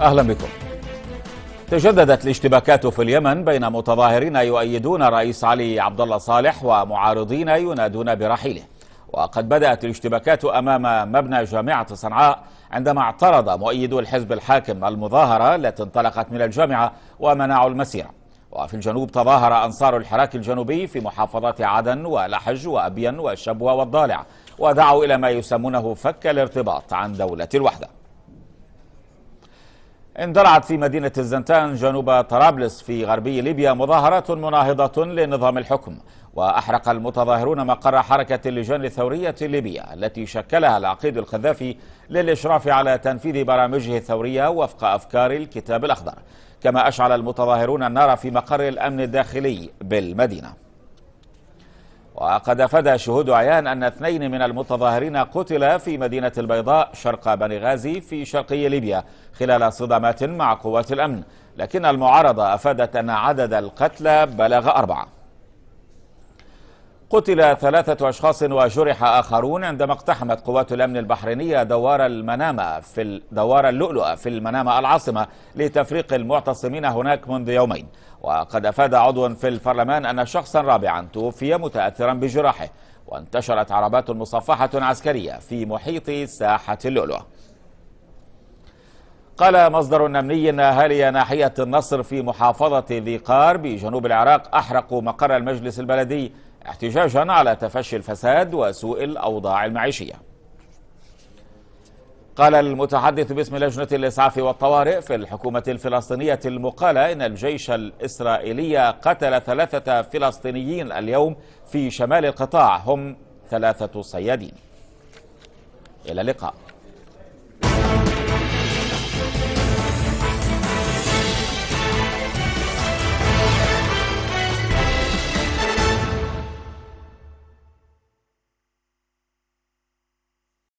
أهلا بكم تجددت الاشتباكات في اليمن بين متظاهرين يؤيدون رئيس علي عبد الله صالح ومعارضين ينادون برحيله وقد بدأت الاشتباكات أمام مبنى جامعة صنعاء عندما اعترض مؤيدو الحزب الحاكم المظاهرة التي انطلقت من الجامعة ومنعوا المسيرة وفي الجنوب تظاهر أنصار الحراك الجنوبي في محافظات عدن ولحج وأبين وشبوة والضالع ودعوا إلى ما يسمونه فك الارتباط عن دولة الوحدة اندلعت في مدينة الزنتان جنوب طرابلس في غربي ليبيا مظاهرات مناهضة لنظام الحكم وأحرق المتظاهرون مقر حركة اللجان الثورية الليبية التي شكلها العقيد القذافي للإشراف على تنفيذ برامجه الثورية وفق أفكار الكتاب الأخضر كما أشعل المتظاهرون النار في مقر الأمن الداخلي بالمدينة وقد أفاد شهود عيان أن اثنين من المتظاهرين قتلا في مدينة البيضاء شرق بنغازي في شرقي ليبيا خلال صدمات مع قوات الأمن لكن المعارضة أفادت أن عدد القتلى بلغ أربعة قتل ثلاثة أشخاص وجرح آخرون عندما اقتحمت قوات الأمن البحرينية دوار المنامة في دوار اللؤلؤة في المنامة العاصمة لتفريق المعتصمين هناك منذ يومين وقد أفاد عضو في البرلمان أن شخصا رابعا توفي متأثرا بجراحه وانتشرت عربات مصفحة عسكرية في محيط ساحة اللؤلؤة قال مصدر أمني أن أهالي ناحية النصر في محافظة ذي قار بجنوب العراق أحرقوا مقر المجلس البلدي احتجاجا على تفشي الفساد وسوء الأوضاع المعيشية قال المتحدث باسم لجنة الإسعاف والطوارئ في الحكومة الفلسطينية المقالة إن الجيش الإسرائيلي قتل ثلاثة فلسطينيين اليوم في شمال القطاع هم ثلاثة صيادين إلى اللقاء